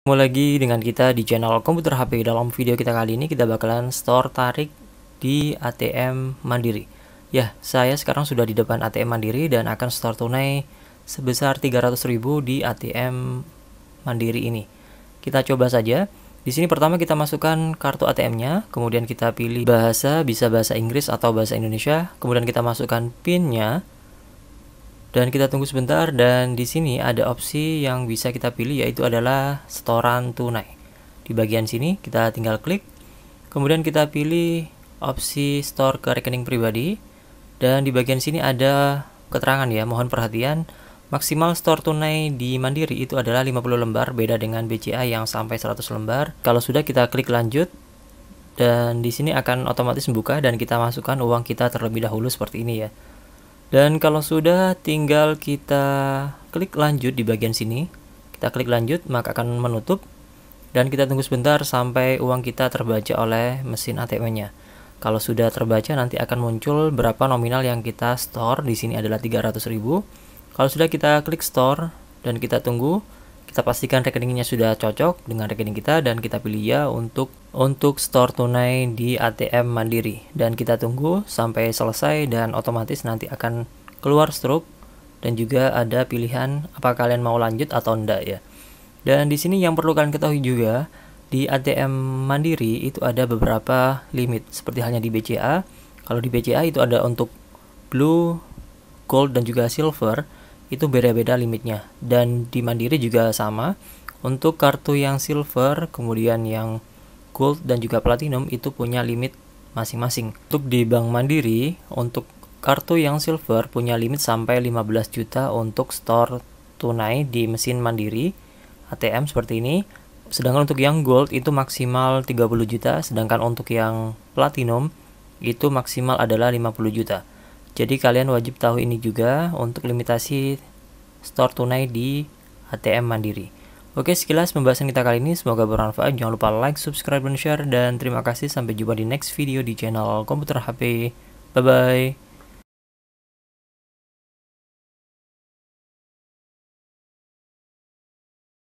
Ketemu lagi dengan kita di channel Komputer HP Dalam video kita kali ini kita bakalan store tarik di ATM Mandiri Ya, saya sekarang sudah di depan ATM Mandiri dan akan store tunai sebesar 300.000 di ATM Mandiri ini Kita coba saja di sini pertama kita masukkan kartu ATM-nya, kemudian kita pilih bahasa, bisa bahasa Inggris atau bahasa Indonesia, kemudian kita masukkan PIN-nya, dan kita tunggu sebentar dan di sini ada opsi yang bisa kita pilih yaitu adalah setoran tunai di bagian sini kita tinggal klik kemudian kita pilih opsi store ke rekening pribadi dan di bagian sini ada keterangan ya mohon perhatian Maksimal store tunai di Mandiri itu adalah 50 lembar, beda dengan BCA yang sampai 100 lembar. Kalau sudah kita klik lanjut, dan di sini akan otomatis membuka dan kita masukkan uang kita terlebih dahulu seperti ini ya. Dan kalau sudah tinggal kita klik lanjut di bagian sini. Kita klik lanjut maka akan menutup dan kita tunggu sebentar sampai uang kita terbaca oleh mesin ATM-nya. Kalau sudah terbaca nanti akan muncul berapa nominal yang kita store. Di sini adalah 300.000. Kalau sudah kita klik store dan kita tunggu kita pastikan rekeningnya sudah cocok dengan rekening kita dan kita pilih ya untuk untuk store tunai di ATM Mandiri dan kita tunggu sampai selesai dan otomatis nanti akan keluar struk dan juga ada pilihan apa kalian mau lanjut atau enggak ya. Dan di sini yang perlu kalian ketahui juga di ATM Mandiri itu ada beberapa limit seperti halnya di BCA. Kalau di BCA itu ada untuk blue, gold dan juga silver itu beda-beda limitnya dan di Mandiri juga sama untuk kartu yang silver kemudian yang gold dan juga platinum itu punya limit masing-masing untuk di Bank Mandiri untuk kartu yang silver punya limit sampai 15 juta untuk store tunai di mesin Mandiri ATM seperti ini sedangkan untuk yang gold itu maksimal 30 juta sedangkan untuk yang platinum itu maksimal adalah 50 juta jadi kalian wajib tahu ini juga untuk limitasi store tunai di ATM Mandiri. Oke, sekilas pembahasan kita kali ini semoga bermanfaat. Jangan lupa like, subscribe, dan share dan terima kasih sampai jumpa di next video di channel Komputer HP. Bye bye.